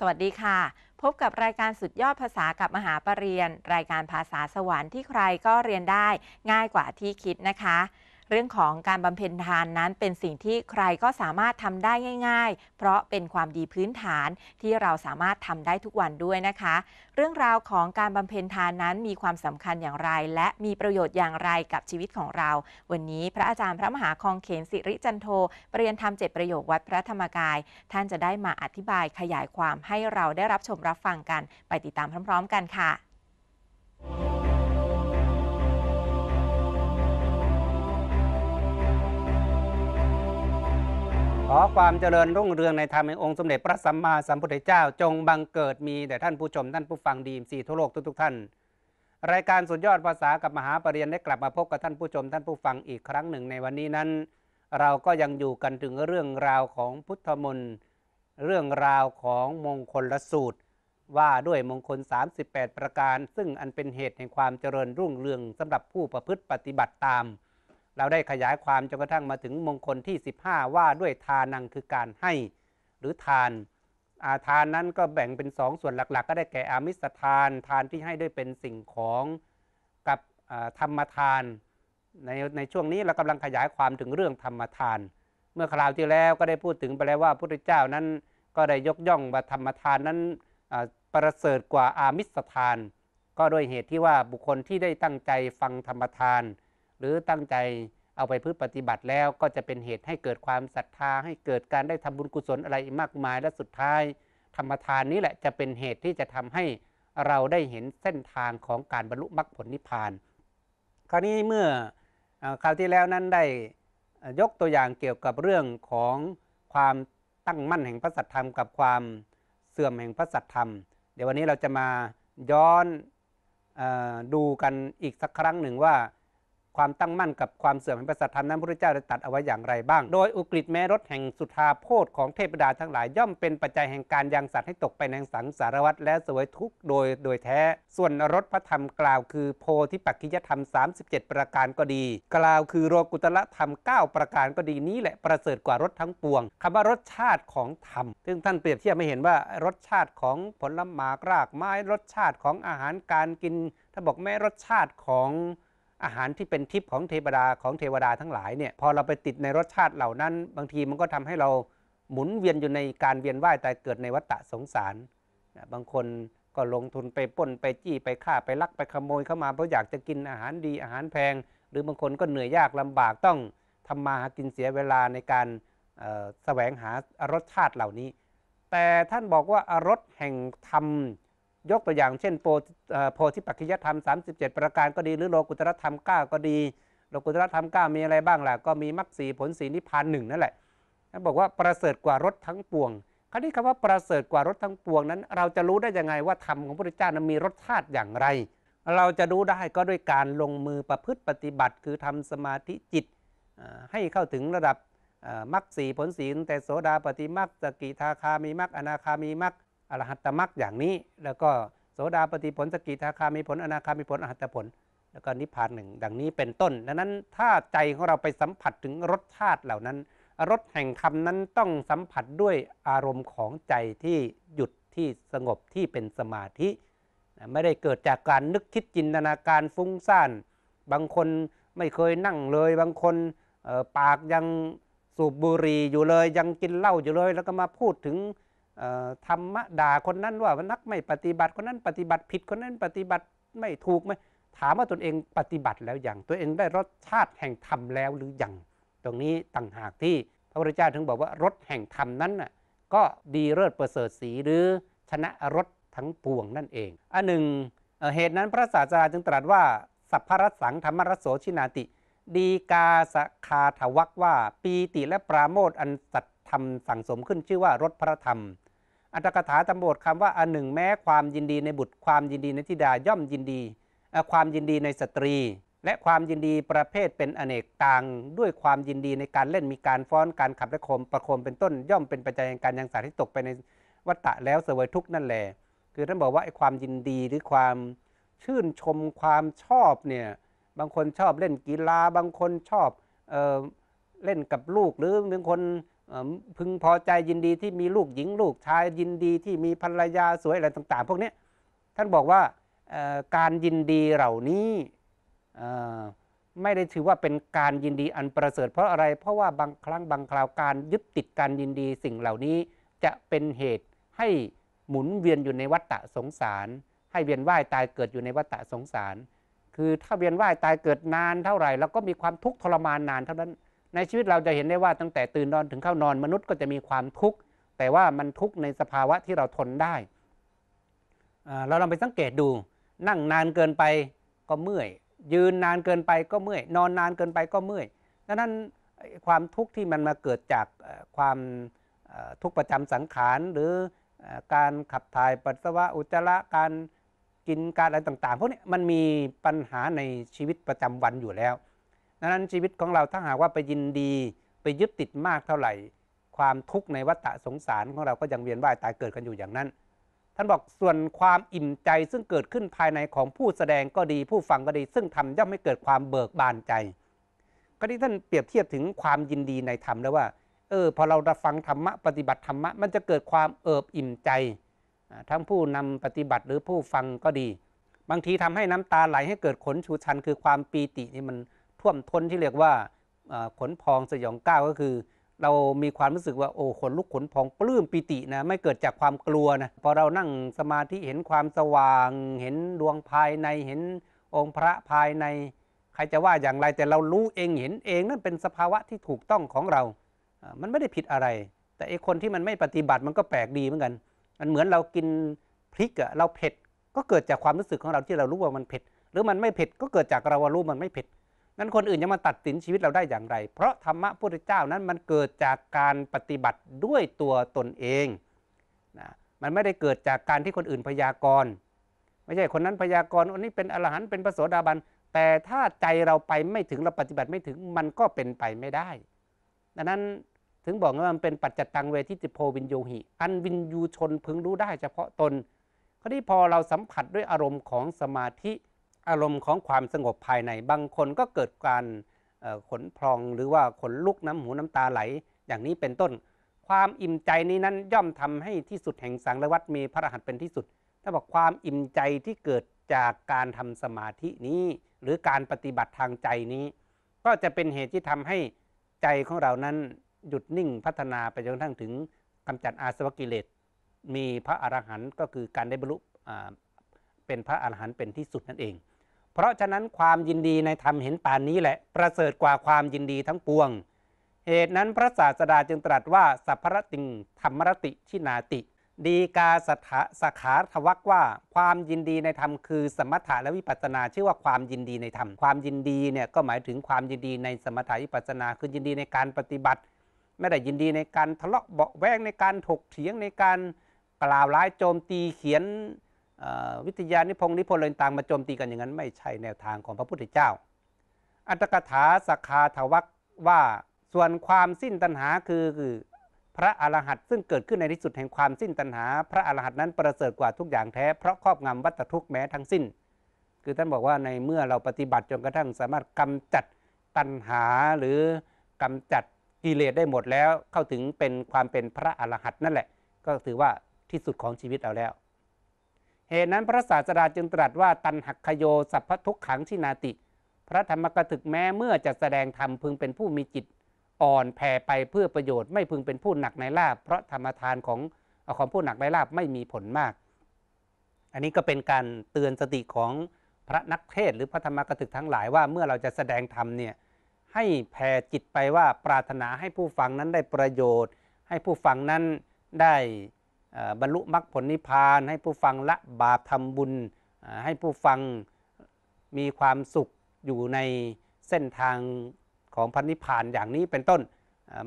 สวัสดีค่ะ พบกับรายการสุดยอดภาษากับมหาปรริญญารายการภาษาสวรรค์ที่ใครก็เรียนได้ง่ายกว่าที่คิดนะคะเรื่องของการบำเพ็ญทานนั้นเป็นสิ่งที่ใครก็สามารถทำได้ง่าย ๆ เพราะเป็นความดีพื้นฐานที่เราสามารถทำได้ทุกวันด้วยนะคะ เรื่องราวของการบำเพ็ญทานนั้นมีความสำคัญอย่างไร และมีประโยชน์อย่างไรกับชีวิตของเรา วันนี้พระอาจารย์พระมหาคองเขนสิริจันโทปรรียนธรรมเจ็ดประโยค วัดพระธรรมกาย ท่านจะได้มาอธิบายขยายความให้เราได้รับชมรับฟังกัน ไปติดตามพร้อมๆกันค่ะขอความเจริญรุ่งเรืองในธรรมในองค์สมเด็จพระสัมมาสัมพุทธเจ้าจงบังเกิดมีแต่ท่านผู้ชม ท่านผู้ฟังดีมสี่ทั่วโลกทุกๆท่าน รายการสุดยอดภาษากับ มหาปรริญญาได้กลับมาพบกับท่านผู้ชมท่านผู้ฟังอีกครั้งหนึ่งในวันนี้นั้น เราก็ยังอยู่กันถึงเรื่องราวของพุทธมนต์เรื่องราวของมงคลละสูตร ว่าด้วยมงคล 38 ประการ ซึ่งอันเป็นเหตุแห่งความเจริญรุ่งเรืองสำหรับผู้ประพฤติปฏิบัติตามเราได้ขยายความจนกระทั่งมาถึงมงคลที่ 15 ว่าด้วยทานังคือการให้หรือทาน อาทานนั้นก็แบ่งเป็นสองส่วนหลัก ๆ ก็ได้แก่อามิสทานทานที่ให้ด้วยเป็นสิ่งของกับธรรมทานในในช่วงนี้เรากำลังขยายความถึงเรื่องธรรมทาน เมื่อคราวที่แล้วก็ได้พูดถึงไปแล้วว่าพระพุทธเจ้านั้นก็ได้ยกย่องว่าธรรมทานนั้นประเสริฐกว่าอามิสทาน ก็โดยเหตุที่ว่าบุคคลที่ได้ตั้งใจฟังธรรมทานหรือตั้งใจเอาไปพื้ปฏิบัติแล้ว ก็จะเป็นเหตุให้เกิดความศรัทธาให้เกิดการได้ทำบุญกุศลอะไรมากมายและสุดท้ายธรรมทานนี้แหละจะเป็นเหตุที่จะทำให้เราได้เห็นเส้นทางของการบรรลุมรรคผลนิพพาน คราวนี้เมื่อคราวที่แล้วนั้นได้ยกตัวอย่างเกี่ยวกับเรื่องของความตั้งมั่นแห่งพระสัทธรรมกับความเสื่อมแห่งพระสัทธรรม เดี๋ยววันนี้เราจะมาย้อนดูกันอีกสักครั้งหนึ่งว่าความตั้งมั่นกับความเสื่อมแห่งพระสัทธรรมนั้นพระพุทธเจ้าได้ตัดเอาไว้อย่างไรบ้าง โดยอุกฤษแม้รถแห่งสุธาโพธของเทพดาทั้งหลายย่อมเป็นปัจจัยแห่งการยังสัตว์ให้ตกไปในสังสารวัฏและเสวยทุกโดยโดยแท้ ส่วนรถพระธรรมกล่าวคือโพธิปักขิยธรรม 37 ประการก็ดี กล่าวคือโรกุตละธรรม 9 ประการก็ดีนี้แหละประเสริฐกว่ารถทั้งปวงคำว่ารสชาติของธรรมซึ่งท่านเปรียบเทียบไม่เห็นว่ารสชาติของผลไม้รากไม้รสชาติของอาหารการกินถ้าบอกแม้รสชาติของอาหารที่เป็นทิพย์ของเทวดาของเทวดาทั้งหลายเนี่ยพอเราไปติดในรสชาติเหล่านั้น บางทีมันก็ทำให้เราหมุนเวียนอยู่ในการเวียนว่ายตายเกิดในวัฏฏะสงสารบางคนก็ลงทุนไปป้นไปจี้ไปฆ่าไปลักไปขโมยเข้ามาเพราะอยากจะกินอาหารดีอาหารแพงหรือบางคนก็เหนื่อยยากลำบากต้องทำมาหากินเสียเวลาในการแสวงหารสชาติเหล่านี้ แต่ท่านบอกว่ารสแห่งธรรมยกตัวอย่างเช่นโพธิปัจจยธรรม 37 ประการก็ดี หรือโลกุตรธรรม9ก็ดีโลกุตรธรรม9มีอะไรบ้างล่ะก็มีมรรคสีผลสีนิพพานหนึ่งนั่นแหละท่านบอกว่าประเสริฐกว่ารถทั้งปวงคราวนี้คำว่าประเสริฐกว่ารถทั้งปวงนั้น เราจะรู้ได้ยังไงว่าธรรมของพระพุทธเจ้านั้นมีรสชาติอย่างไร เราจะรู้ได้ก็ด้วยการลงมือประพฤติปฏิบัติ คือทำสมาธิจิตให้เข้าถึงระดับมรรคสีผลสีแต่โสดาปฏิมรรคสกิทาคามีมรรคอนาคามีมรรคอรหัตตมรรคอย่างนี้แล้วก็โสดาปฏิผล สกิทาคามีผลอนาคามีผลอรหัตผล แล้วก็นิพพานหนึ่ง ดังนี้เป็นต้น ดังนั้นถ้าใจของเราไปสัมผัสถึงรสชาติเหล่านั้นรสแห่งธรรมนั้นต้องสัมผัสด้วยอารมณ์ของใจที่หยุดที่สงบที่เป็นสมาธิ ไม่ได้เกิดจากการนึกคิดจินตนาการฟุ้งซ่าน บางคนไม่เคยนั่งเลยบางคนปากยังสูบบุหรี่อยู่เลยยังกินเหล้าอยู่เลย แล้วก็มาพูดถึงธรรมะด่าคนนั้นว่า นักไม่ปฏิบัติ คนนั้นปฏิบัติผิด คนนั้นปฏิบัติไม่ถูกไหมถามว่าตนเองปฏิบัติแล้วอย่างตัวเองได้รสชาติแห่งธรรมแล้วหรือยัง ตรงนี้ต่างหากที่พระพุทธเจ้าถึงบอกว่ารสแห่งธรรมนั้นน่ะ ก็ดีเลิศประเสริฐสีหรือชนะรสทั้งปวงนั่นเองอันหนึ่งเหตุนั้นพระศาสดาจึงตรัสว่าสัพพรัสสังธรรมรสโสชินาติ ดีกาสคาถวักว่าปีติและปราโมทอันสัตธรรมสั่งสมขึ้นชื่อว่ารสพระธรรมอัตถกถาตำบทคคำว่าอันหนึ่งแม้ความยินดีในบุตรความยินดีในธิดาย่อมยินดีความยินดีในสตรี และความยินดีประเภทเป็นอเนกต่าง ด้วยความยินดีในการเล่นมีการฟ้อนการขับและโคมประโคมเป็นต้น ย่อมเป็นปัจจัยในการยังสาที่ตกไปในวัฏฏะแล้วเสวยทุกนั่นแหละคือท่านบอกว่าไอ้ความยินดีหรือความชื่นชมความชอบเนี่ยบางคนชอบเล่นกีฬาบางคนชอบเออเล่นกับลูกหรือบางคนพึงพอใจยินดีที่มีลูกหญิงลูกชายยินดีที่มีภรรยาสวยอะไรต่าง ๆพวกนี้ท่านบอกว่าการยินดีเหล่านี้ไม่ได้ถือว่าเป็นการยินดีอันประเสริฐ เพราะอะไรเพราะว่าบางครั้งบางคราวการยึดติดการยินดีสิ่งเหล่านี้จะเป็นเหตุให้หมุนเวียนอยู่ในวัฏฏะสงสาร ให้เวียนว่ายตายเกิดอยู่ในวัฏฏะสงสาร คือถ้าเวียนว่ายตายเกิดนานเท่าไหร่เราก็มีความทุกข์ทรมานนานเท่านั้นในชีวิตเราจะเห็นได้ว่าตั้งแต่ตื่นนอนถึงเข้านอนมนุษย์ก็จะมีความทุกข์แต่ว่ามันทุกข์ในสภาวะที่เราทนได้เราลองไปสังเกตดู นั่งนานเกินไปก็เมื่อย ยืนนานเกินไปก็เมื่อย นอนนานเกินไปก็เมื่อยดังนั้นความทุกข์ที่มันมาเกิดจากความทุกข์ประจำสังขารหรือการขับถ่ายปัสสาวะอุจจาระการกินการอะไรต่าง ๆพวกนี้มันมีปัญหาในชีวิตประจำวันอยู่แล้วดังนั้นชีวิตของเราถ้าหากว่าไปยินดีไปยึดติดมากเท่าไหร่ ความทุกข์ในวัฏสงสารของเราก็ยังเวียนว่ายตายเกิดกันอยู่อย่างนั้นท่านบอกส่วนความอิ่มใจซึ่งเกิดขึ้นภายในของผู้แสดงก็ดี ผู้ฟังก็ดี ซึ่งทำย่อมไม่เกิดความเบิกบานใจ ก็ที่ท่านเปรียบเทียบถึงความยินดีในธรรมแล้วว่าเออพอเราฟังธรรมะปฏิบัติธรรมะ มันจะเกิดความเอิบอิ่มใจ ทั้งผู้นำปฏิบัติหรือผู้ฟังก็ดี บางทีทำให้น้ำตาไหลให้เกิดขนชูชันคือความปีตินี่มันท่วมท้นที่เรียกว่าขนพองสยองก้าวก็คือ เรามีความรู้สึกว่าโอ้ขนลุกขนพอง ปลื้มปิตินะไม่เกิดจากความกลัวนะพอเรานั่งสมาธิเห็นความสว่าง เห็นดวงภายในเห็นองค์พระภายใน ใครจะว่าอย่างไรแต่เรารู้เองเห็นเองนั่นเป็นสภาวะที่ถูกต้องของเรา มันไม่ได้ผิดอะไร แต่ไอคนที่มันไม่ปฏิบัติมันก็แปลกดีเหมือนกัน มันเหมือนเรากินพริกอะเราเผ็ดก็เกิดจากความรู้สึกของเราที่เรารู้ว่ามันเผ็ดหรือมันไม่เผ็ดก็เกิดจากเราว่ารู้มันไม่เผ็ดนั้นคนอื่นจะมาตัดสินชีวิตเราได้อย่างไร เพราะธรรมะพุทธเจ้านั้นมันเกิดจากการปฏิบัติด้วยตัวตนเองนะ มันไม่ได้เกิดจากการที่คนอื่นพยากรณ์ ไม่ใช่คนนั้นพยากรณ์อันนี้เป็นอรหันต์เป็นพระโสดาบัน แต่ถ้าใจเราไปไม่ถึงเราปฏิบัติไม่ถึงมันก็เป็นไปไม่ได้ ดังนั้นถึงบอกว่ามันเป็นปัจจตังเวทิติโพวินโยหิ อันวินยูชนพึงรู้ได้เฉพาะตนคราวี่พอเราสัมผัสด้วยอารมณ์ของสมาธิอารมณ์ของความสงบภายในบางคนก็เกิดการขนพองหรือว่าขนลุกน้ำหูน้ำตาไหลอย่างนี้เป็นต้น ความอิ่มใจนี้นั้นย่อมทำให้ที่สุดแห่งสังละวัดมีพระรหัสเป็นที่สุด ถ้าบอกความอิ่มใจที่เกิดจากการทำสมาธินี้หรือการปฏิบัติทางใจนี้ ก็จะเป็นเหตุที่ทำให้ใจของเรานั้น หยุดนิ่งพัฒนาไปจนทั้งถึงกำจัดอาสวะกิเลส มีพระอรหันต์ก็คือการได้บรรลุเป็นพระอรหันต์เป็นที่สุดนั่นเองเพราะฉะนั้นความยินดีในธรรมเห็นป่านนี้แหละประเสริฐกว่าความยินดีทั้งปวง เหตุนั้นพระศาสดาจึงตรัสว่าสัพพรติงธรรมรติชินาติ ดีกาสัาสขาทวักว่าความยินดีในธรรมคือสมถะและวิปัสนาชื่อว่าความยินดีในธรรม ความยินดีเนี่ยก็หมายถึงความยินดีในสมถะวิปัสนาคือยินดีในการปฏิบัติ ไม่ได้ยินดีในการทะเลาะเบาแวงในการถกเถียงในการกล่าวร้ายโจมตีเขียนวิทยานิพงนิพนธ์อะไรต่างมาโจมตีกันอย่างนั้นไม่ใช่แนวทางของพระพุทธเจ้า อัตกถาสักคาทวักว่าส่วนความสิ้นตัณหาคือคือพระอรหันต์ซึ่งเกิดขึ้นในที่สุดแห่งความสิ้นตัณหา พระอรหันต์นั้นประเสริฐกว่าทุกอย่างแท้เพราะครอบงำวัตทุกแม้ทั้งสิ้น คือท่านบอกว่าในเมื่อเราปฏิบัติจนกระทั่ง สามารถกำจัดตัณหาหรือกำจัดกิเลสได้หมดแล้วเข้าถึงเป็นความเป็นพระอรหันต์นั่นแหละ ก็ถือว่าที่สุดของชีวิตเราแล้วเหตุนั้นพระศาสดาจึงตรัสว่าตันหักขโยสัพพทุกขังีินาติ พระธรรมกถึกแม้เมื่อจะแสดงธรรมพึงเป็นผู้มีจิตอ่อนแผ่ไปเพื่อประโยชน์ไม่พึงเป็นผู้หนักในลาบเพราะธรรมทานของของผู้หนักในลาบไม่มีผลมาก อันนี้ก็เป็นการเตือนสติของพระนักเทศหรือพระธรรมกถึกทั้งหลายว่าเมื่อเราจะแสดงธรรมเนี่ยให้แผ่จิตไปว่าปรารถนาให้ผู้ฟังนั้นได้ประโยชน์ ให้ผู้ฟังนั้นได้บรรลุมรรคผลนิพพานให้ผู้ฟังละบาปทำบุญ ให้ผู้ฟังมีความสุขอยู่ในเส้นทางของพันนิพพานอย่างนี้เป็นต้น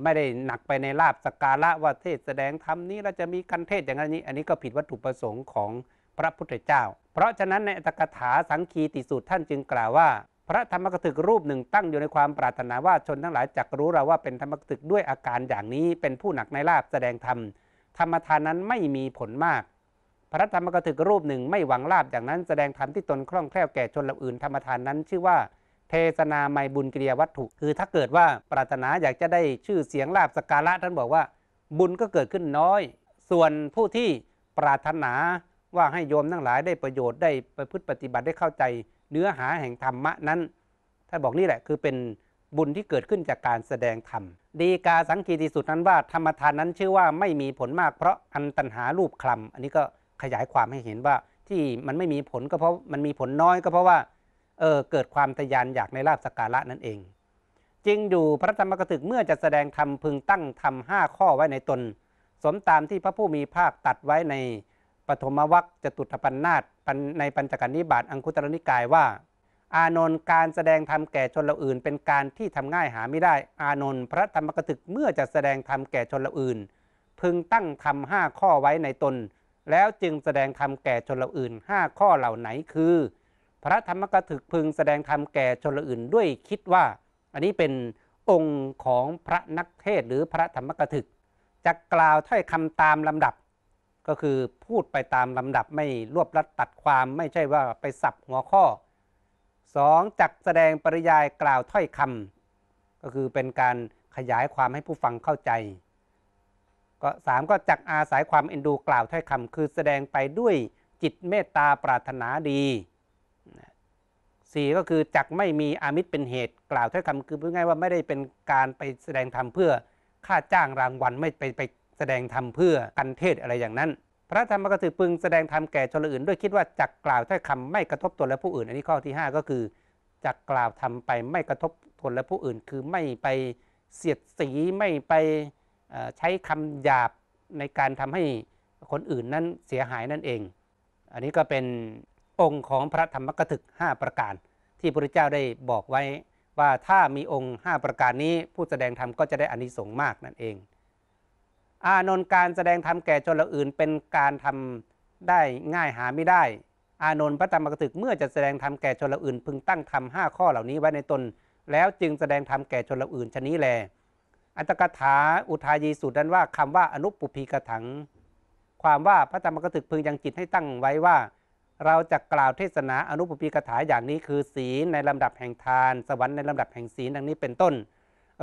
ไม่ได้หนักไปในลาบสการะว่า เทศแสดงธรรมนี้เราจะมีกันเทศอย่างนี้ อันนี้ก็ผิดวัตถุประสงค์ของพระพุทธเจ้า เพราะฉะนั้นในตกถาสังคีติสูตร ท่านจึงกล่าวว่า พระธรรมกถึกรูปหนึ่งตั้งอยู่ในความปรารถนาว่าชนทั้งหลายจักรู้เราว่าเป็นธรรมกถึกด้วยอาการอย่างนี้ เป็นผู้หนักในลาบแสดงธรรมธรรมทานนั้นไม่มีผลมาก พระธรรมกถึกรูปหนึ่งไม่หวังลาบอย่างนั้นแสดงธรรมที่ตนคล่องแคล่วแก่ชนละอื่นธรรมทานนั้น ชื่อว่า เทศนาไมบุญกิริยวัตถุ คือถ้าเกิดว่าปรารถนาอยากจะได้ชื่อเสียงลาบสการะท่านบอกว่าบุญก็เกิดขึ้นน้อย ส่วนผู้ที่ปรารถนาว่าให้โยมทั้งหลายได้ประโยชน์ได้ประพฤติปฏิบัติได้เข้าใจเนื้อหาแห่งธรรมะนั้นท่านบอกนี่แหละคือเป็นบุญที่เกิดขึ้นจากการแสดงธรรมดีกาสังคีติสุดนั้นว่าธรรมทานนั้นชื่อว่าไม่มีผลมากเพราะอันตันหารูปคลำอันนี้ก็ขยายความให้เห็นว่าที่มันไม่มีผลก็เพราะมันมีผลน้อยก็เพราะว่าเออเกิดความทยานอยากในลาบสการะนั่นเองจริงอยู่พระธรรมกถึกเมื่อจะแสดงธรรมพึงตั้งธรรมห้าข้อไว้ในตน สมตามที่พระผู้มีภาคตัดไว้ในปฐมวัคจตุถปันนาตในปัญจกนิบาตอังคุตรนิกายว่าอานนท์การแสดงธรรมแก่ชนเราอื่น เป็นการที่ทำง่ายหาไม่ได้ อานนท์พระธรรมกถึกเมื่อจะแสดงธรรมแก่ชนเราอื่น พึงตั้งธรรมห้าข้อไว้ในตน แล้วจึงแสดงธรรมแก่ชนเราอื่นห้าข้อเหล่าไหนคือ พระธรรมกถึกพึงแสดงธรรมแก่ชนเราอื่นด้วยคิดว่า อันนี้เป็นองค์ของพระนักเทศหรือพระธรรมกถึกจะกล่าวถ้อยคำตามลำดับ ก็คือพูดไปตามลำดับไม่รวบรัดตัดความไม่ใช่ว่าไปสับหัวข้อ 2. จักแสดงปริยายกล่าวถ้อยคำก็คือเป็นการขยายความให้ผู้ฟังเข้าใจก็ 3. ก็จักอาศัยความเอ็นดูกล่าวถ้อยคำคือแสดงไปด้วยจิตเมตตาปรารถนาดี 4. ก็คือจักไม่มีอามิตรเป็นเหตุกล่าวถ้อยคำคือพูดง่ายว่าไม่ได้เป็นการไปแสดงธรรมเพื่อค่าจ้างรางวัลไม่ไปไปแสดงธรรมเพื่อกันเทศอะไรอย่างนั้นพระธรรมกถิปึงแสดงธรรมแก่ชนอื่นด้วยคิดว่าจักกล่าวถ้อยคำไม่กระทบตนและผู้อื่น อันนี้ข้อที่ 5 ก็คือจักกล่าวทาไปไม่กระทบตนและผู้อื่น คือไม่ไปเสียดสีไม่ไปใช้คำหยาบในการทำให้คนอื่นนั้นเสียหายนั่นเอง อันนี้ก็เป็นองค์ของพระธรรมกถึก 5 ประการ ที่พระพุทธเจ้าได้บอกไว้ว่าถ้ามีองค์ 5 ประการนี้ผู้แสดงธรรมก็จะได้อานิสงส์มากนั่นเองอานนท์การแสดงธรรมแก่ชนละอื่นเป็นการทำได้ง่ายหาไม่ได้ อานนท์พระธรรมกถึกเมื่อจะแสดงธรรมแก่ชนละอื่น พึงตั้งธรรมห้าข้อเหล่านี้ไว้ในตน แล้วจึงแสดงธรรมแก่ชนละอื่นชนี้แลอัตกถาอุทายีสูตรนั้นว่าคำว่าอนุปุพีกถังความว่าพระธรรมกถึกพึงยังจิตให้ตั้งไว้ว่า เราจะกล่าวเทศนาอนุปปีกถาอย่างนี้คือศีลในลำดับแห่งทานสวรรค์ในลำดับแห่งศีลดังนี้เป็นต้น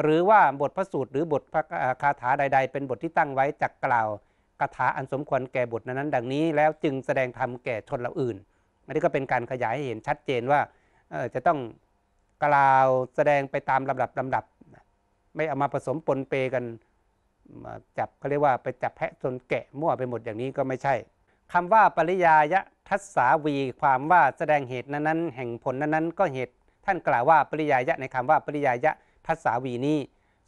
หรือว่าบทพระสูตรหรือบทพระคาถาใด ๆ เป็นบทที่ตั้งไว้จักกล่าวคาถาอันสมควรแก่บทนั้นๆดังนี้แล้วจึงแสดงธรรมแก่ชนเราอื่นอันนี้ก็เป็นการขยายให้เห็นชัดเจนว่า จะต้องกล่าวแสดงไปตามลำดับลำดับ ไม่เอามาผสมปนเปกันจับเขาเรียกว่าไปจับแพะจนแกะมั่วไปหมดอย่างนี้ก็ไม่ใช่ คำว่าปริยายะทัศาวีความว่าแสดงเหตุนั้นๆแห่งผลนั้นๆก็เหตุท่านกล่าวว่าปริยายะในคำว่าปริยายะภาษาวีนี้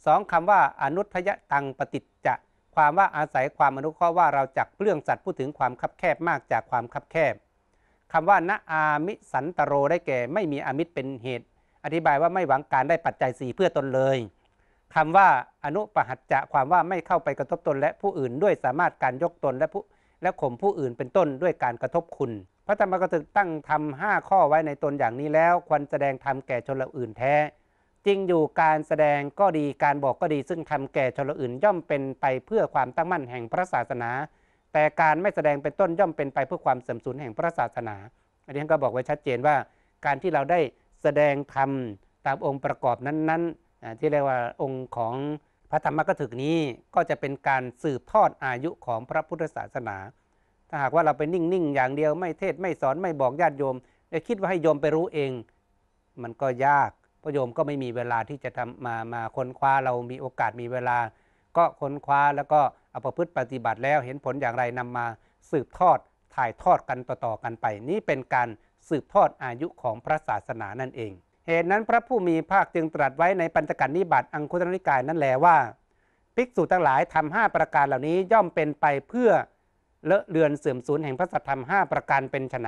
สองคำว่า อนุทยตังปฏิจจะความว่าอาศัยความอนุเคราะห์ว่าเราจักเรื่องสัตว์พูดถึงความคับแคบมากจากความคับแคบ คำว่าณอามิสันตโรได้แก่ไม่มีอมิตรเป็นเหตุ อธิบายว่าไม่หวังการได้ปัจจัยสี่เพื่อตนเลยคำว่าอนุปหัจจะความว่าไม่เข้าไปกระทบตน และผู้อื่นด้วยสามารถการยกตนและผู้และข่มผู้อื่นเป็นต้นด้วยการกระทบคุณ พระธรรมกถึกตั้งทำห้าข้อไว้ในตนอย่างนี้แล้วควรแสดงธรรมแก่ชนเหล่าอื่นแท้จริงอยู่การแสดงก็ดีการบอกก็ดี ซึ่งทำแก่ชนอื่นย่อมเป็นไปเพื่อความตั้งมั่นแห่งพระศาสนา แต่การไม่แสดงเป็นต้นย่อมเป็นไปเพื่อความเสื่อมสูญแห่งพระศาสนาอันนี้ก็บอกไว้ชัดเจนว่าการที่เราได้แสดงธรรม ตามองค์ประกอบนั้นๆ ที่เรียกว่าองค์ของพระธรรมกถึกนี้ก็จะเป็นการสืบทอดอายุของพระพุทธศาสนาถ้าหากว่าเราไปนิ่งๆอย่างเดียวไม่เทศไม่สอนไม่บอกญาติโยมจะคิดว่าให้โยมไปรู้เอง มันก็ยากพระโยมก็ไม่มีเวลาที่จะทำมามาค้นคว้าเรามีโอกาสมีเวลาก็ค้นคว้าแล้วก็เอาประพฤติปฏิบัติแล้วเห็นผลอย่างไรนำมาสืบทอดถ่ายทอดกันต่อ ๆ กันไป นี่เป็นการสืบทอดอายุของพระศาสนานั่นเอง เหตุนั้นพระผู้มีภาคจึงตรัสไว้ในปัญจกันนิบาตอังคุตรนิกายนั่นแหละว่าภิกษุทั้งหลายทำห้าประการเหล่านี้ย่อมเป็นไปเพื่อเลอเรือนเสื่อมสูญแห่งพระสัทธรรมห้าประการเป็นไฉน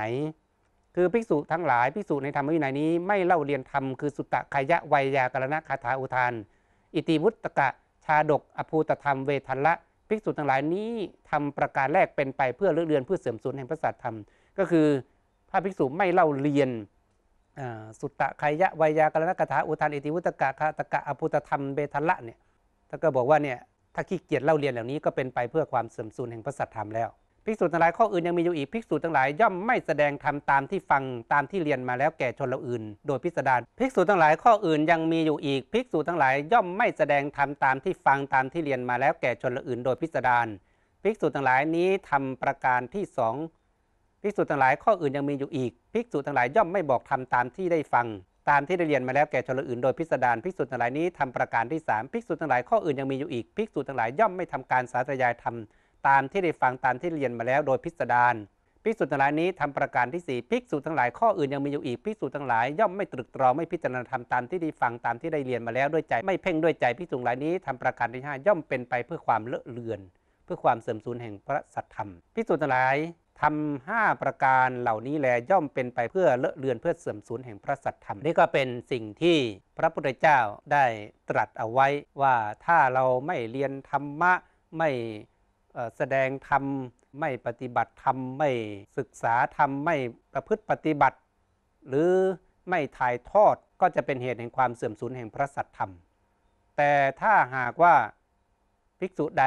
คือ ภิกษุทั้งหลาย ภิกษุในธรรมวินัยนี้ ไม่เล่าเรียนธรรมคือสุตตะขยะไวยากรณคาถาอุทาน อิติวุตตะชาดกอภูตธรรมเวทันละ ภิกษุทั้งหลายนี้ทำประการแรกเป็นไปเพื่อเลื่อเรือนเพื่อเสริมสูญแห่งพระสัตธรรม ก็คือ พระภิกษุไม่เล่าเรียนสุตตะขยะไวยากรณคาถาอุทานอิติวุตตะคาตกะอภูตธรรมเวทันละเนี่ยท่านก็บอกว่าเนี่ยถ้าขี้เกียจเล่าเรียนเหล่านี้ก็เป็นไปเพื่อความเสื่อมสูญแห่งพระสัตธรรมแล้วภิกษุทั้งหลายข้ออื่นยังมีอยู่อีกภิกษุทั้งหลาย ย่อมไม่แสดงธรรมตามที่ฟังตามที่เรียนมาแล้วแก่ชนเราอื่น โดยพิสดารภิกษุทั้งหลายข้ออื่นยังมีอยู่อีกภิกษุทั้งหลาย ย่อมไม่แสดงธรรมตามที่ฟังตามที่เรียนมาแล้วแก่ชนเราอื่นโดยพิสดารภิกษุทั้งหลายนี้ทำประการที่สองภิกษุทั้งหลายข้ออื่นยังมีอยู่อีกภิกษุทั้งหลาย ย่อมไม่บอกธรรมตามที่ได้ฟัง ตามที่ได้เรียนมาแล้วแก่ชนเาอื่น โดยพิสดารภิกษุทั้งหลายนี้ทำประการที่สามภิกษุทั้งหลายข้ออื่นยังมีอยู่อีกภิกษุทั้งหลายย่อมไม่ทำการสาธยายธรรมตามที่ได้ฟังตามที่เรียนมาแล้วโดยพิสดารภิกษุทั้งหลายนี้ทำประการที่4ภิกษุทั้งหลายข้ออื่นยังมีอยู่อีกภิกษุทั้งหลายย่อมไม่ตรึกตรองไม่พิจารณาธรรมตามที่ได้ฟังตามที่ได้เรียนมาแล้วด้วยใจ ไม่เพ่งด้วยใจภิกษุทั้งหลายนี้ทำประการที่ 5 ย่อมเป็นไปเพื่อความเลอะเลือน เพื่อความเสื่อมสูญแห่งพระสัทธรรมภิกษุทั้งหลายทำห้าประการเหล่านี้แลย่อมเป็นไปเพื่อเลอะเลือน เพื่อเสื่อมสูญแห่งพระสัทธรรมนี่ก็เป็นสิ่งที่พระพุทธเจ้าได้ตรัสเอาไว้ ว่าถ้าเราไม่เรียนธรรมะไม่แสดงธรรมไม่ปฏิบัติธรรมไม่ศึกษาธรรมไม่ประพฤติปฏิบัติ หรือไม่ถ่ายทอดก็จะเป็นเหตุแห่งความเสื่อมสูญแห่งพระสัตธรรม แต่ถ้าหากว่าภิกษุใด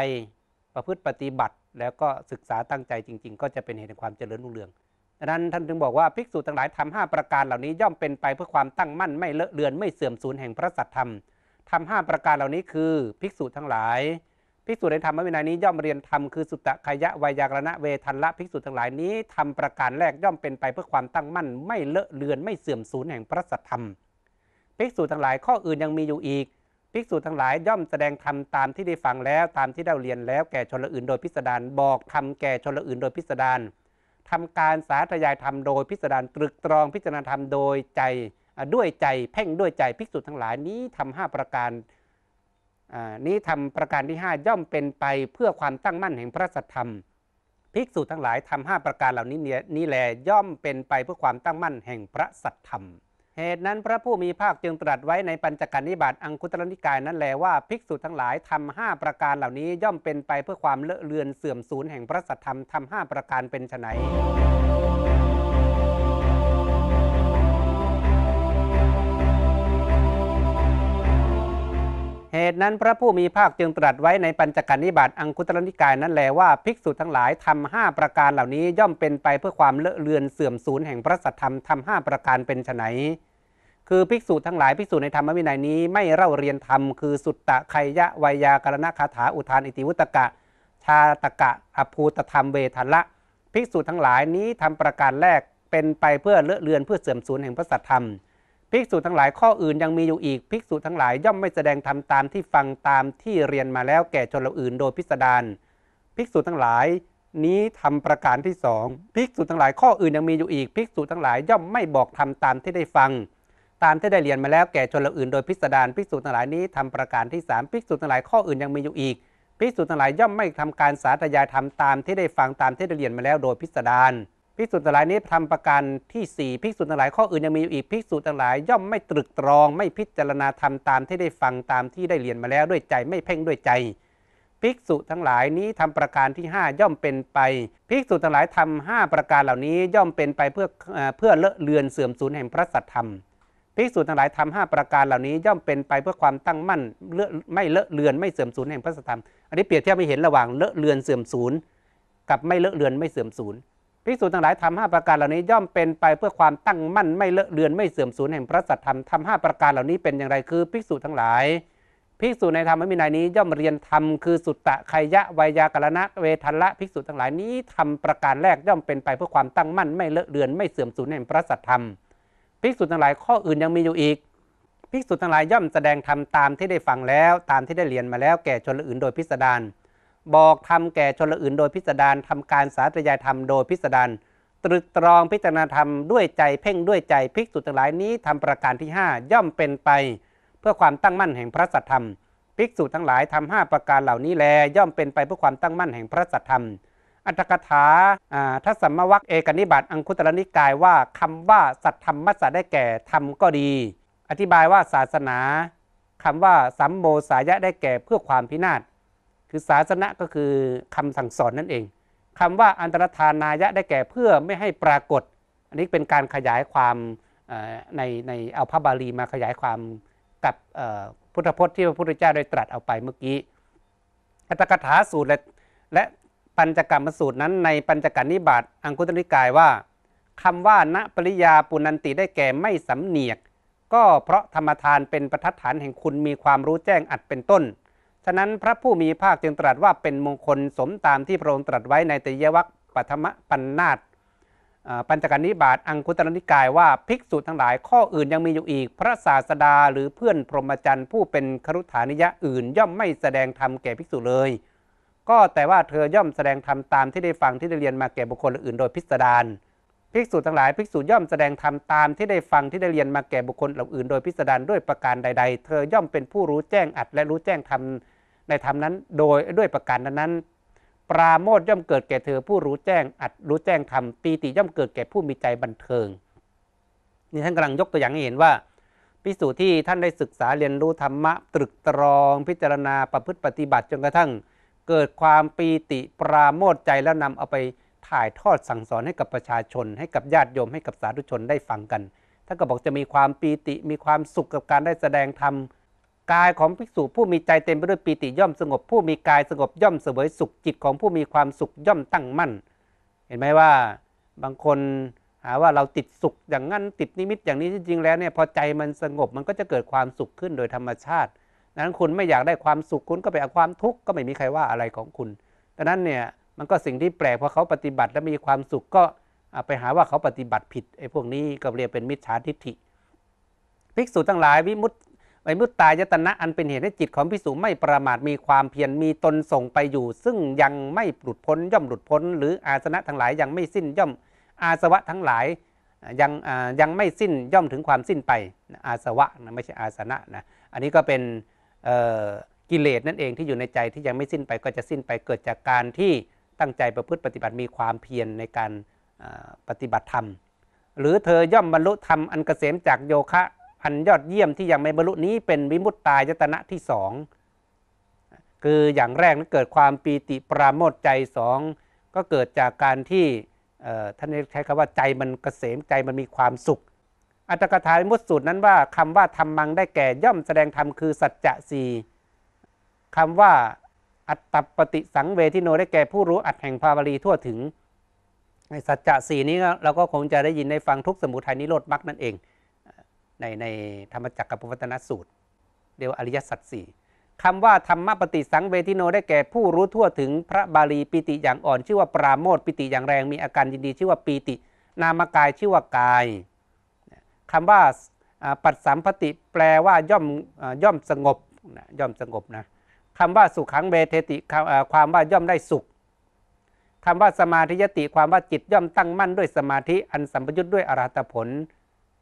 ประพฤติปฏิบัติ แล้วก็ศึกษาตั้งใจจริงๆ ก็จะเป็นเหตุแห่งความเจริญรุ่งเรืองดังนั้นท่านจึงบอกว่าภิกษุทั้งหลายทำห้าประการเหล่านี้ ย่อมเป็นไปเพื่อความตั้งมั่นไม่เลอะเลือนไม่เสื่อมสูญแห่งพระสัตธรรมทำห้าประการเหล่านี้คือภิกษุทั้งหลายภิกษุในธรรมวินัยนี้ย่อมเรียนธรรมคือสุตตะขยะวายากรณะเวทันละภิกษุทั้งหลายนี้ทำประการแรกย่อมเป็นไปเพื่อความตั้งมั่นไม่เลอะเลือนไม่เสื่อมสูญแห่งพระสัทธรรมภิกษุทั้งหลาย ข้ออื่นยังมีอยู่อีกภิกษุทั้งหลายย่อมแสดงธรรมตามที่ได้ฟังแล้วตามที่ได้เรียนแล้วแก่ชนละอื่นโดยพิสดารบอกธรรมแก่ชนละอื่นโดยพิสดารทำการสาธยายธรรมโดยพิสดารตรึกตรองพิจารณาธรรม โดยใจด้วยใจเพ่งด้วยใจภิกษุทั้งหลายนี้ทำห้าประการนี้ทำประการที่ 5 ย่อมเป็นไป เพื่อความตั้งมั่นแห่งพระสัทธรรม ภิกษุทั้งหลายทำห้าประการเหล่านี้นี่แหละย่อมเป็นไปเพื่อความตั้งมั่นแห่งพระสัทธรรม เหตุนั้นพระผู้มีภาคจึงตรัสไว้ในปัญจการนิบาตอังคุตรนิกายนั้นแหลว่าภิกษุทั้งหลายทำห้าประการเหล่านี้ย่อมเป็นไปเพื่อความเลอะเลือนเสื่อมสูญแห่งพระสัทธรรมทำห้าประการเป็นไฉนเหตุนั้นพระผู้มีภาคจึงตรัสไว้ในปัญจกนิบาตอังคุตรนิกายนั้นแลว่าภิกษุทั้งหลายทำห้าประการเหล่านี้ย่อมเป็นไปเพื่อความเลอะเลือนเสื่อมสูญแห่งพระสัทธรรมทำห้าประการเป็นไฉนคือภิกษุทั้งหลายภิกษุในธรรมวินัยนี้ไม่เล่าเรียนธรรมคือสุตตะไคยะวยากรณคาถาอุทานอิติวุตกะชาตกะอภูตธรรมเวทันละภิกษุทั้งหลายนี้ทำประการแรกเป็นไปเพื่อเลอะเลือนเพื่อเสื่อมสูญแห่งพระสัทธรรมภิกษุทั้งหลายข้ออื่นยังมีอยู่อีก ภิกษุทั้งหลายย่อมไม่แสดงธรรมตามที่ฟังตามที่เรียนมาแล้วแก่ชนละอื่นโดยพิสดารภิกษุทั้งหลายนี้ทำประการที่สองภิกษุทั้งหลายข้ออื่นยังมีอยู่อีก ภิกษุทั้งหลายย่อมไม่บอกธรรมตามที่ได้ฟัง ตามที่ได้เรียนมาแล้วแก่ชนละอื่นโดยพิสดารภิกษุทั้งหลายนี้ทำประการที่สามภิกษุทั้งหลายข้ออื่นยังมีอยู่อีกภิกษุทั้งหลาย ย่อมไม่ทำการสาธยายธรรมตามที่ได้ฟังตามที่ได้เรียนมาแล้วโดยพิสดารภิกษุทั้งหลายนี้ทำประการที่4ภิกษุทั้งหลายข้ออื่นยังมีอยู่อีกภิกษุทั้งหลาย ย่อมไม่ตรึกตรองไม่พิจารณาทำตามที่ได้ฟังตามที่ได้เรียนมาแล้วด้วยใจไม่เพ่งด้วยใจภิกษุทั้งหลายนี้ทำประการที่ 5 ย่อมเป็นไปภิกษุทั้งหลายทำห้าประการเหล่านี้ย่อมเป็นไปเพื่อเพื่อเลอะเลือนเสื่อมสูญแห่งพระสัตธรรมภิกษุทั้งหลายทำห้าประการเหล่านี้ย่อมเป็นไปเพื่อความตั้งมั่นเลอไม่เลอะเลือนไม่เสื่อมสูญแห่งพระสัตธรรมอันนี้เปรียบเทียบไม่เห็นระหว่างเลอะเลือนเสื่อมสูญกับไม่เลอะเลือนไม่เสื่อมสูญภิกษุทั้งหลายทำห้าประการเหล่านี้ย่อมเป็นไปเพื่อความตั้งมั่นไม่เลอะเลือนไม่เสื่อมสูญแห่งพระสัตธรรมทำห้าประการเหล่านี้เป็นอย่างไรคือภิกษุทั้งหลายภิกษุในธรรมมินายนี้ย่อมเรียนธรรมคือสุตตะไคยะวยากรณะเวทัละภิกษุทั้งหลายนี้ทำประการแรกย่อมเป็นไปเพื่อความตั้งมั่นไม่เลอะเลือนไม่เสื่อมสูญแห่งพระสัตธรรมภิกษุทั้งหลายข้ออื่นยังมีอยู่อีกภิกษุทั้งหลายย่อมแสดงธรรมตามที่ได้ฟังแล้วตามที่ได้เรียนมาแล้วแก่ชนอื่นโดยพิสดารบอกทำแก่ชนละอื่นโดยพิสดารทำการสาธยายธรรมโดยพิสดารตรึกตรองพิจารณาธรรมด้วยใจเพ่งด้วยใจภิกษุทั้งหลายนี้ทำประการที่ 5 ย่อมเป็นไป เพื่อความตั้งมั่นแห่งพระสัทธรรม ภิกษุทั้งหลายทำห้าประการเหล่านี้แลย่อมเป็นไปเพื่อความตั้งมั่นแห่งพระสัทธรรม อัตถกถาทัศมวัคเอกนิบาตอังคุตรนิกายว่าคำว่าสัทธรรมมัสสะได้แก่ธรรมก็ดี อธิบายว่าศาสนา คำว่าสัมโมสายะได้แก่เพื่อความพินาศคือศาสนะก็คือคำสั่งสอนนั่นเอง คำว่าอันตรธานายะได้แก่เพื่อไม่ให้ปรากฏ อันนี้เป็นการขยายความในในเอาพระบาลีมาขยายความกับพุทธพจน์ที่พระพุทธเจ้าได้ตรัสเอาไปเมื่อกี้ อัตถกถาสูตรและและปัญจกรรมสูตรนั้น ในปัญจกรนิบาตอังคุตริกายว่า คำว่าณปริยาปุนันติได้แก่ไม่สำเนียกก็เพราะธรรมทานเป็นประทัดฐานแห่งคุณมีความรู้แจ้งอัดเป็นต้นฉะนั้นพระผู้มีภาคจึงตรัสว่าเป็นมงคลสมตามที่พระองค์ตรัสไว้ในตยวัคปัทมปัญนาตปัญจการนิบาตอังคุตรนิกายว่าภิกษุทั้งหลายข้ออื่นยังมีอยู่อีกพระศาสดาหรือเพื่อนพรหมจรรย์ผู้เป็นครุฐานิยะอื่นย่อมไม่แสดงธรรมแก่ภิกษุเลย ก็แต่ว่าเธอย่อมแสดงธรรมตามที่ได้ฟังที่ได้เรียนมาแก่บุคคลอื่น โดยพิสดารภิกษุทั้งหลาย ภิกษุย่อมแสดงธรรมตาม ที่ได้ฟังที่ได้เรียนมาแก่บุคคลเหล่าอื่นโดยพิสดารด้วยประการใด ๆ เธอย่อมเป็นผู้รู้แจ้งอัดและรู้แจ้งธรรมในธรรมนั้นโดยด้วยประการนั้นปราโมทย่อมเกิดแก่เธอผู้รู้แจ้ง อัดรู้แจ้งธรรมปีติย่อมเกิดแก่ผู้มีใจบันเทิงนี่ท่านกำลังยกตัวอย่างให้เห็นว่าพิสูจน์ที่ท่านได้ศึกษาเรียนรู้ธรรมะตรึกตรอง พิจารณาประพฤติปฏิบัติจนกระทั่ง เกิดความปีติปราโมทใจแล้วนำเอาไปถ่ายทอดสั่งสอนให้กับประชาชน ให้กับญาติโยมให้กับสาธุชนได้ฟังกันท่านก็บอกจะมีความปีติมีความสุขกับการได้แสดงธรรมกายของภิกษุผู้มีใจเต็มไปด้วยปีติย่อมสงบผู้มีกายสงบย่อมเสวยสุขจิตของผู้มีความสุขย่อมตั้งมั่น เห็นไหมว่าบางคนหาว่าเราติดสุขอย่างนั้นติดนิมิตอย่างนี้จริงๆแล้วเนี่ยพอใจมันสงบมันก็จะเกิดความสุขขึ้นโดยธรรมชาติดังนั้นคุณไม่อยากได้ความสุขคุณ ก็ไปเอาความทุกข์ก็ไม่มีใครว่าอะไรของคุณดังนั้นเนี่ยมันก็สิ่งที่แปลกพอเขาปฏิบัติแล้วมีความสุขก็ไปหาว่าเขาปฏิบัติผิดไอ้พวกนี้ก็เรียกเป็นมิจฉาทิฏฐิภิกษุทั้งหลายวิมุตไอ้มุตตายตนะอันเป็นเหตุให้จิตของพิสูจไม่ประมาทมีความเพียรมีตนส่งไปอยู่ ซึ่งยังไม่หลุดพ้นย่อมหลุดพ้นหรืออาสนะทั้งหลายยังไม่สิ้นย่อมอาสวะทั้งหลายยังยังไม่สิ้นย่อมถึงความสิ้นไปอาสวะไม่ใช่อาสนะนะ อันนี้ก็เป็นกิเลสนั่นเองที่อยู่ในใจที่ยังไม่สิ้นไปก็จะสิ้นไปเกิดจากการที่ตั้งใจประพฤติปฏิบัติมีความเพียรในการปฏิบัติธรรมหรือเธอย่อมบรรลุธรรมอันเกษมจากโยคะพันยอดเยี่ยมที่ยังไม่บรรลุนี้เป็นวิมุตตายตนะที่สองคืออย่างแรกนั้นเกิดความปีติปราโมทใจสองก็เกิดจากการที่ท่านใช้คำว่าใจมันเกษมใจมันมีความสุข อัตถกถาวิมุตสูตรนั้นว่าคำว่าธรรมังได้แก่ย่อมแสดงธรรมคือสัจจะสี่คำว่าอัตตปฏิสังเวทิโนได้แก่ผู้รู้อัตแห่งภาวรีทั่วถึงในสัจจะสี่นี้เราก็คงจะได้ยินได้ฟังทุกสมุทัยนิโรธมรรคนั่นเองในในธรรมจักรกับปวัตนสูตรเรียกว่าอริยสัจสี่คำว่าธรรมปฏิสังเวทิโนได้แก่ผู้รู้ทั่วถึงพระบาลีปิติอย่างอ่อน ชื่อว่าปราโมทปิติอย่างแรงมีอาการยินดีชื่อว่าปีติ นามกายชื่อว่ากาย คำว่าปัดสัมปติแปลว่าย่อมย่อมสงบย่อมสงบนะคำว่าสุขังเบเทติความว่าย่อมได้สุขคำว่าสมาธิยติความว่าจิตย่อมตั้งมั่นด้วยสมาธิอันสัมปยุทธ์ด้วยอรหัตผล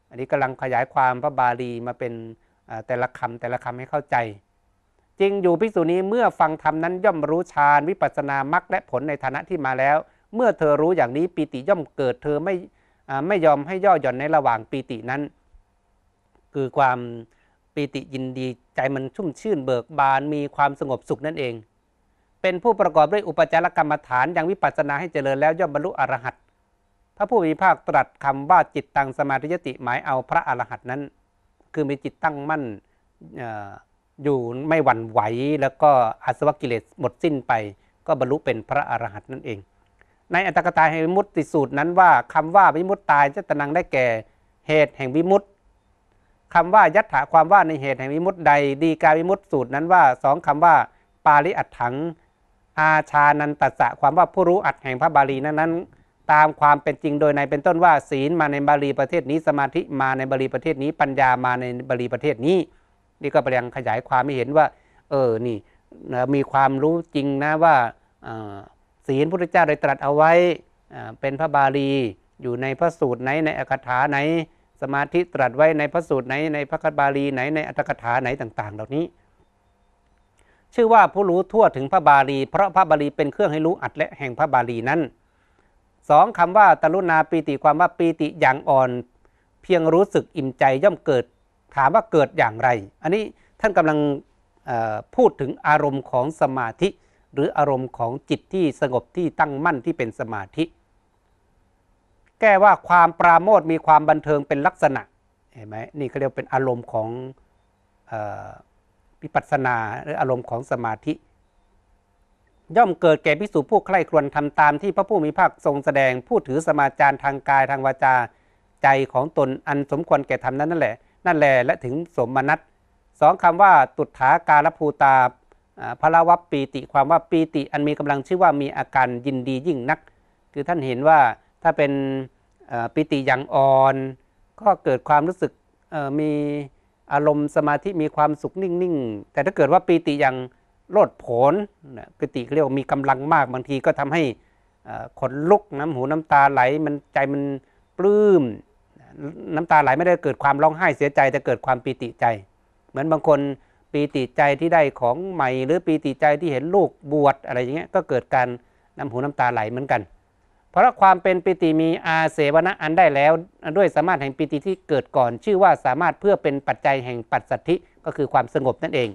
อันนี้กำลังขยายความพระบาลีมาเป็นแต่ละคำแต่ละคำให้เข้าใจ จริงอยู่ภิกษุนี้ เมื่อฟังธรรมนั้นย่อมรู้ฌานวิปัสสนามรรคและผลในฐานะที่มาแล้ว เมื่อเธอรู้อย่างนี้ปีติย่อมเกิดเธอไม่ไม่ยอมให้ย่อหย่อนในระหว่างปีตินั้น คือความปีติยินดีใจมันชุ่มชื่นเบิกบานมีความสงบสุขนั่นเอง เป็นผู้ประกอบด้วยอุปจารกรรมฐาน อย่างวิปัสสนาให้เจริญแล้วย่อมบรรลุอรหัตพระผู้มีภาคตรัสคำว่าจิตตังสมาธิยติหมายเอาพระอรหันต์นั้น คือมีจิตตั้งมั่นอยู่ไม่หวั่นไหวแล้วก็อาสวะกิเลสหมดสิ้นไปก็บรรลุเป็นพระอรหันต์นั่นเอง ในอัตถกถาแห่งวิมุตติสูตรนั้นว่า คำว่าวิมุตตายจะตนังได้แก่เหตุแห่งวิมุตติคำว่ายัตถาความว่าในเหตุแห่งวิมุตติใดดีกาวิมุตติสูตรนั้นว่าสองคำว่าปาลิอัตถัง อาชานันตัสสะความว่าผู้รู้อัดแห่งพระบาลีนั้นตามความเป็นจริงโดยในเป็นต้นว่าศีลมาในบาลีประเทศนี้สมาธิมาในบาลีประเทศนี้ปัญญามาในบาลีประเทศนี้ นี่ก็แปลงขยายความให้เห็นว่าเออนี่มีความรู้จริงนะว่าศีลพระพุทธเจ้าได้ตรัสเอาไว้เป็นพระบาลีอยู่ในพระสูตรไหนในอัคถาไหนสมาธิตรัสไว้ในพระสูตรไหนในพระคัมภีร์ไหนในอัตถกถาไหนต่าง ๆ เหล่านี้ ชื่อว่าผู้รู้ทั่วถึงพระบาลี เพราะพระบาลีเป็นเครื่องให้รู้อัดและแห่งพระบาลีนั้นสองคำว่าตรุณาปีติความว่าปีติอย่างอ่อนเพียงรู้สึกอิ่มใจย่อมเกิดถามว่าเกิดอย่างไร อันนี้ท่านกำลังพูดถึงอารมณ์ของสมาธิ หรืออารมณ์ของจิตที่สงบที่ตั้งมั่นที่เป็นสมาธิ แก้ว่าความปราโมทมีความบันเทิงเป็นลักษณะเห็นไหมนี่เขาเรียกเป็นอารมณ์ของวิปัสนาหรืออารมณ์ของสมาธิย่อมเกิดแก่พิสูจผู้ใคร่ครวญทำตามที่พระผู้มีพระทรงแสดงผู้ถือสมาจารทางกายทางวาจาใจของตนอันสมควรแก่ทำนั้นนั่นแหละนั่นแหละและถึงสมนัตสองคำว่าตุถาการภูตาพระวัปปีติ ความว่าปีติอันมีกำลังชื่อว่ามีอาการยินดียิ่งนัก คือท่านเห็นว่าถ้าเป็นปีติอย่างอ่อน ก็เกิดความรู้สึกมีอารมณ์สมาธิมีความสุขนิ่งๆ แต่ถ้าเกิดว่าปีติอย่างโลดโผนปิติเรียกมีกำลังมากบางทีก็ทำให้ขนลุกน้ำหูน้ำตาไหล มันใจมันปลื้มน้ำตาไหลไม่ได้เกิดความร้องไห้เสียใจแต่เกิดความปีติใจ เหมือนบางคนปีติใจที่ได้ของใหม่ หรือปีติใจที่เห็นลูกบวชอะไรอย่างเงี้ยก็เกิดการน้ำหูน้ำตาไหลเหมือนกัน เพราะความเป็นปิติมีอาเสวนะอันได้แล้ว ด้วยสามารถแห่งปิติที่เกิดก่อน ชื่อว่าสามารถเพื่อเป็นปัจจัยแห่งปัจสัทธิก็คือความสงบนั่นเอง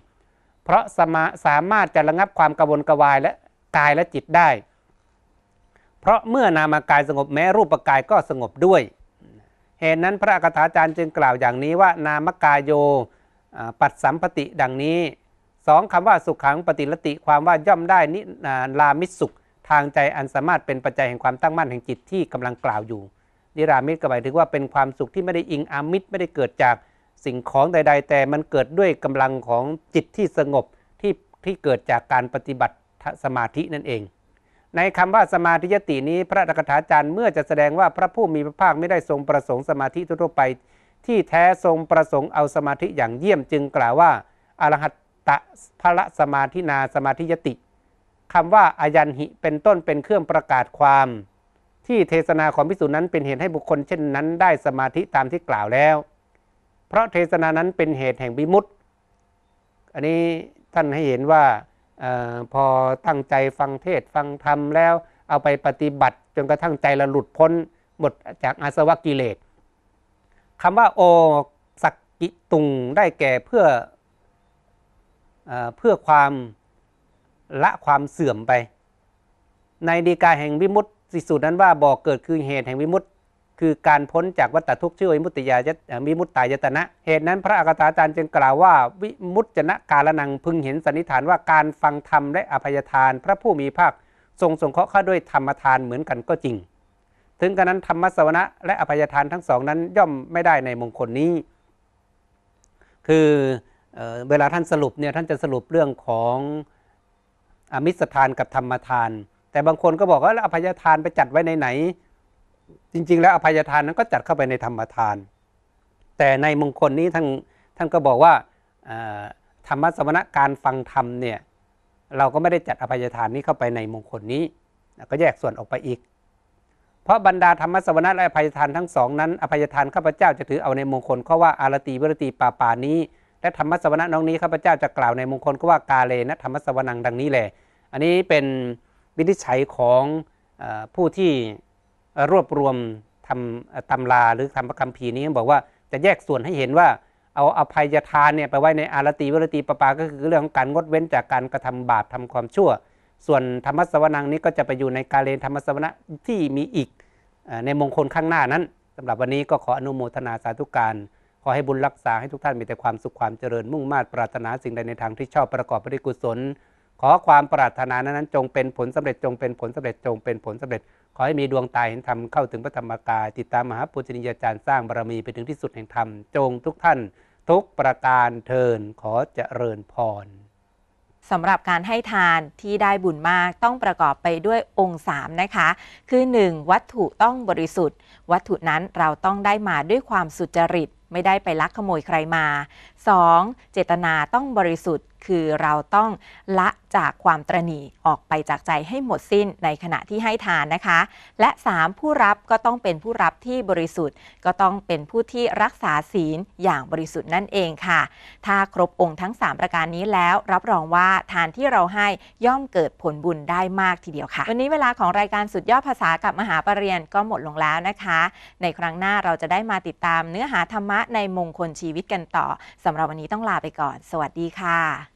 เพราะสมาสามารถจะระงับความกระวนกระวายและกายและจิตได้ เพราะเมื่อนามากายสงบแม้รูปกายก็สงบด้วย เหตุนั้นพระอักถาจารย์จึงกล่าวอย่างนี้ว่านามกายโยปัดสัมปติดังนี้สองคำว่าสุขขังปฏิลติความว่าย่อมได้นิรามิสุขทางใจอันสามารถเป็นปัจจัยแห่งความตั้งมั่นแห่งจิตที่กำลังกล่าวอยู่นิรามิตก็หมายถึงว่าเป็นความสุขที่ไม่ได้อิงอามิตรไม่ได้เกิดจากสิ่งของใดๆ แต่มันเกิดด้วยกำลังของจิตที่สงบที่ที่เกิดจากการปฏิบัติสมาธินั่นเอง ในคำว่าสมาธิยตินี้ พระตถาจารย์เมื่อจะแสดงว่าพระผู้มีพระภาคไม่ได้ทรงประสงค์สมาธิทั่วไป ที่แท้ทรงประสงค์เอาสมาธิอย่างเยี่ยมจึงกล่าวว่าอรหัตตะพระสมาธินาสมาธิยติคำว่าอายันหิเป็นต้นเป็นเครื่องประกาศความ ที่เทศนาของพิสูจนนั้น เป็นเหตุให้บุคคล เช่น นั้น ได้สมาธิตามที่กล่าวแล้วเพราะเทศนานั้นเป็นเหตุแห่งบิมุตอันนี้ท่านให้เห็นว่าออพอตั้งใจฟังเทศฟังธรรมแล้วเอาไปปฏิบัติจนกระทั่งใจเราหลุดพ้นหมดจากอาสวะกิเลสคำว่าโอสักกิตุงได้แก่เพื่ออเพื่อความละความเสื่อมไป ในดีกาแห่งวิมุตติสุดนั้นว่าบอกเกิดคือเหตุแห่งวิมุตติคือการพ้นจากวัุทุกข์ชื่อวิมุตติยาจะมีมุตตายตนะ เหตุนั้นพระอักตาจารย์จึงกล่าวว่าวิมุตจนะกาลนัง พึงเห็นสันนิฐานว่าการฟังธรรมและอภัยทานพระผู้มีภาคทรงสงเคราะห์ข้าด้วยธรรมทานเหมือนกันก็จริง ถึงกระนั้นธรรมสวนะและอภัยทานทั้งสองนั้นย่อมไม่ได้ในมงคลนี้ คือเวลาท่านสรุปเนี่ยท่านจะสรุปเรื่องของอมิสทานกับธรรมทาน แต่บางคนก็บอกว่าอภัยทานไปจัดไว้ไหนจริงๆแล้วอภัยทานนั้นก็จัดเข้าไปในธรรมทาน แต่ในมงคลนี้ท่านท่านก็บอกว่าธรรมสมณะการฟังธรรมเนี่ยเราก็ไม่ได้จัดอภัยทานนี้เข้าไปในมงคลนี้ ก็แยกส่วนออกไปอีก เพราะบรรดาธรรมสวค์และอภัยทานทั้งสองนั้น อภัยทานข้าพเจ้าจะถือเอาในมงคลข้อว่าอารติวรติปาปานี้และธรรมสวค์น้องนี้ข้าพเจ้าจะกล่าวในมงคลก็ว่ากาเลนะธรรมสวรรค์ดังนี้แหละอันนี้เป็นวินิจฉัยของผู้ที่รวบรวมทำตำราหรือทำพระคัมภีร์นี้บอกว่าจะแยกส่วนให้เห็นว่าเอาอภัยทานเนี่ยไปไว้ในอารติวรติปปา ก็คือเรื่องของการงดเว้นจากการกระทำบาปทำความชั่ว ส่วนธรรมสวนังนี้ก็จะไปอยู่ในกาเลนธรรมสวนะที่มีอีกในมงคลข้างหน้านั้น สำหรับวันนี้ก็ขออนุโมทนาสาธุการ ขอให้บุญรักษาให้ทุกท่านมีแต่ความสุขความเจริญ มุ่งมา่ปรารถนาสิ่งใดในทางที่ชอบประกอบปฏิกุศลขอความปรารถนานั้นจงเป็นผลสำเร็จจงเป็นผลสำเร็จจงเป็นผลสำเร็จ ขอให้มีดวงตาเห็นธรรมเข้าถึงพระธรรมกายติดตามมหาปุจจิยาจารย์สร้างบารมีไปถึงที่สุดแห่งธรรมจงทุกท่าน ทุกประการเทินขอเจริญพรสำหรับการให้ทานที่ได้บุญมากต้องประกอบไปด้วยองค์3นะคะคือ 1. วัตถุต้องบริสุทธิ์ วัตถุนั้นเราต้องได้มาด้วยความสุจริตไม่ได้ไปลักขโมยใครมา 2. เจตนาต้องบริสุทธิ์คือเราต้องละจากความตรณีออกไปจากใจให้หมดสิ้นในขณะที่ให้ทานนะคะ และ 3 ผู้รับก็ต้องเป็นผู้รับที่บริสุทธิ์ ก็ต้องเป็นผู้ที่รักษาศีลอย่างบริสุทธิ์นั่นเองค่ะ ถ้าครบองค์ทั้ง 3 ประการนี้แล้ว รับรองว่าทานที่เราให้ย่อมเกิดผลบุญได้มากทีเดียวค่ะ วันนี้เวลาของรายการสุดยอดภาษากับมหาปรริญญาก็หมดลงแล้วนะคะ ในครั้งหน้าเราจะได้มาติดตามเนื้อหาธรรมะในมงคลชีวิตกันต่อสำหรับวันนี้ต้องลาไปก่อน สวัสดีค่ะ